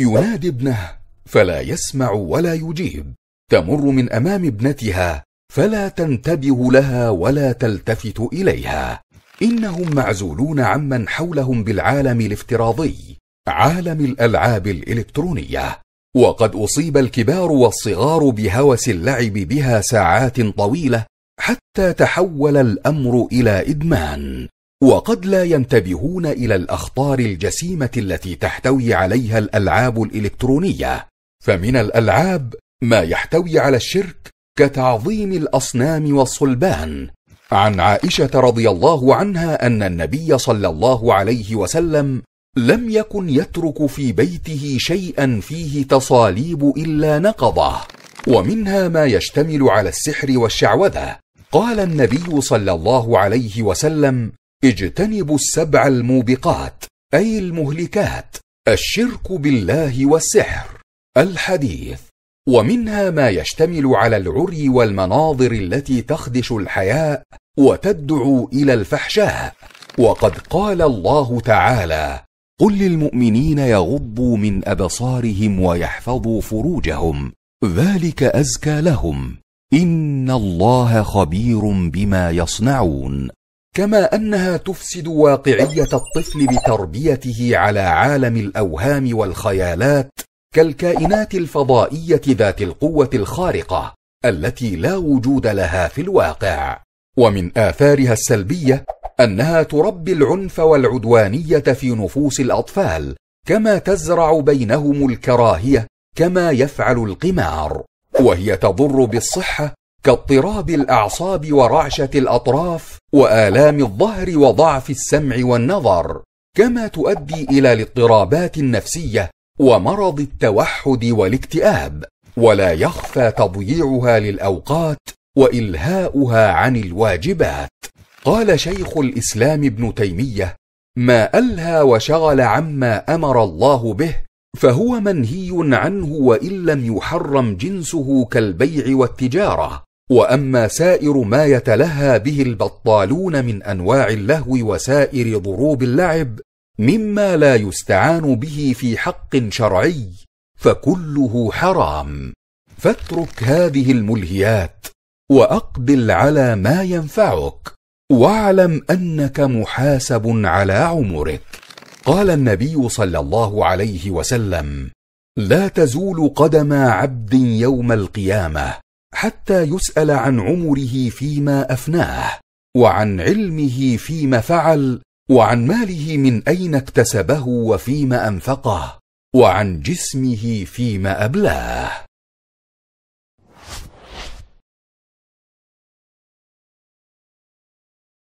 ينادي ابنه فلا يسمع ولا يجيب تمر من امام ابنتها فلا تنتبه لها ولا تلتفت اليها انهم معزولون عمن حولهم بالعالم الافتراضي عالم الالعاب الالكترونيه وقد اصيب الكبار والصغار بهوس اللعب بها ساعات طويله حتى تحول الامر الى ادمان وقد لا ينتبهون الى الاخطار الجسيمه التي تحتوي عليها الالعاب الالكترونيه فمن الالعاب ما يحتوي على الشرك كتعظيم الاصنام والصلبان عن عائشه رضي الله عنها ان النبي صلى الله عليه وسلم لم يكن يترك في بيته شيئا فيه تصاليب الا نقضه ومنها ما يشتمل على السحر والشعوذه قال النبي صلى الله عليه وسلم اجتنبوا السبع الموبقات أي المهلكات الشرك بالله والسحر الحديث ومنها ما يشتمل على العري والمناظر التي تخدش الحياء وتدعو إلى الفحشاء وقد قال الله تعالى قل للمؤمنين يغضوا من أبصارهم ويحفظوا فروجهم ذلك أزكى لهم إن الله خبير بما يصنعون كما انها تفسد واقعيه الطفل بتربيته على عالم الاوهام والخيالات كالكائنات الفضائيه ذات القوه الخارقه التي لا وجود لها في الواقع ومن اثارها السلبيه انها تربي العنف والعدوانيه في نفوس الاطفال كما تزرع بينهم الكراهيه كما يفعل القمار وهي تضر بالصحه كاضطراب الاعصاب ورعشه الاطراف والام الظهر وضعف السمع والنظر كما تؤدي الى الاضطرابات النفسيه ومرض التوحد والاكتئاب ولا يخفى تضييعها للاوقات والهاؤها عن الواجبات قال شيخ الاسلام ابن تيميه ما الهى وشغل عما امر الله به فهو منهي عنه وان لم يحرم جنسه كالبيع والتجاره واما سائر ما يتلهى به البطالون من انواع اللهو وسائر ضروب اللعب مما لا يستعان به في حق شرعي فكله حرام فاترك هذه الملهيات واقبل على ما ينفعك واعلم انك محاسب على عمرك قال النبي صلى الله عليه وسلم لا تزول قدم عبد يوم القيامه حتى يسال عن عمره فيما افناه وعن علمه فيما فعل وعن ماله من اين اكتسبه وفيما انفقه وعن جسمه فيما ابلاه